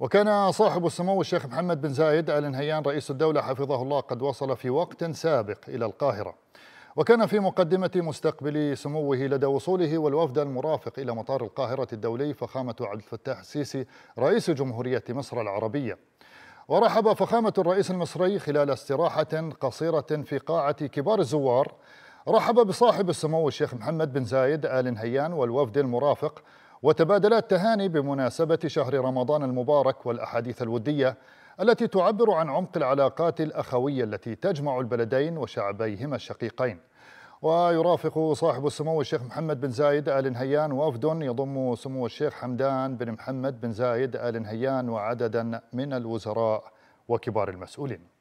وكان صاحب السمو الشيخ محمد بن زايد آل نهيان رئيس الدولة حفظه الله قد وصل في وقت سابق إلى القاهرة وكان في مقدمة مستقبل سموه لدى وصوله والوفد المرافق إلى مطار القاهرة الدولي فخامة عبد الفتاح السيسي رئيس جمهورية مصر العربية ورحب فخامة الرئيس المصري خلال استراحة قصيرة في قاعة كبار الزوار رحب بصاحب السمو الشيخ محمد بن زايد آل نهيان والوفد المرافق وتبادلات التهاني بمناسبة شهر رمضان المبارك والأحاديث الودية التي تعبر عن عمق العلاقات الأخوية التي تجمع البلدين وشعبيهما الشقيقين ويرافق صاحب السمو الشيخ محمد بن زايد آل نهيان وفد يضم سمو الشيخ حمدان بن محمد بن زايد آل نهيان وعددا من الوزراء وكبار المسؤولين